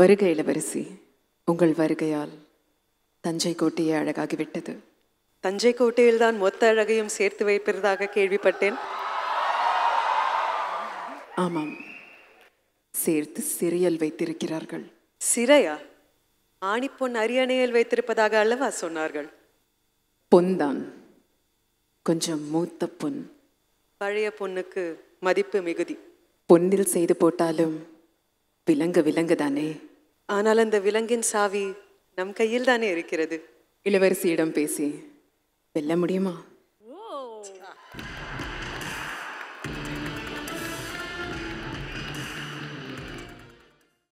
வருக இளவரசி உங்கள் வருகையால் தஞ்சை கோட்டையே அழகாகிவிட்டது தஞ்சை கோட்டையில் தான் மொத்த அழகையும் சேர்த்து வைப்பதாக கேள்விப்பட்டேன் ஆமாம் சேர்த்து சிறையல் வைத்திருக்கிறார்கள் சிறையா ஆணிப்பொன் அரியணையில் வைத்திருப்பதாக அல்லவா சொன்னார்கள் பொன்தான் கொஞ்சம் மூத்த பொன் பழைய பொண்ணுக்கு மதிப்பு மிகுதி பொன்னில் செய்து போட்டாலும் விலங்கு விலங்கு தானே ஆனால் அந்த விலங்கின் சாவி நம் கையில் தானே இருக்கிறது இளவரசியிடம் பேசி வெல்ல முடியுமா